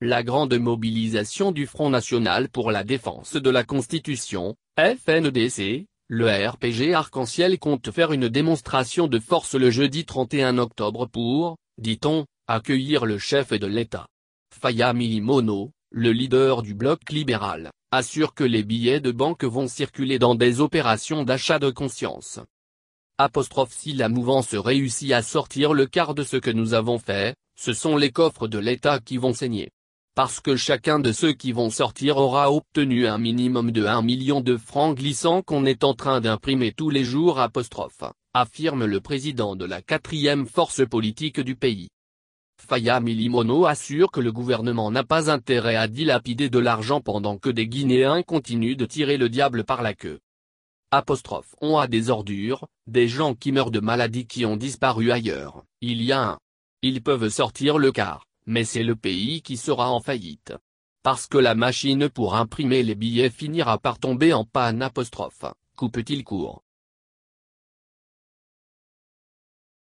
La grande mobilisation du Front National pour la défense de la Constitution, FNDC, le RPG Arc-en-Ciel compte faire une démonstration de force le jeudi 31 octobre pour, dit-on, accueillir le chef de l'État. Faya Mono, le leader du bloc libéral, assure que les billets de banque vont circuler dans des opérations d'achat de conscience. si la mouvance réussit à sortir le quart de ce que nous avons fait, ce sont les coffres de l'État qui vont saigner parce que chacun de ceux qui vont sortir aura obtenu un minimum de 1 million de francs glissants qu'on est en train d'imprimer tous les jours apostrophe, affirme le président de la quatrième force politique du pays. Faya Milimono assure que le gouvernement n'a pas intérêt à dilapider de l'argent pendant que des Guinéens continuent de tirer le diable par la queue. on a des ordures, des gens qui meurent de maladies qui ont disparu ailleurs, il y a un. Ils peuvent sortir le quart mais c'est le pays qui sera en faillite. Parce que la machine pour imprimer les billets finira par tomber en panne apostrophe, coupe-t-il court.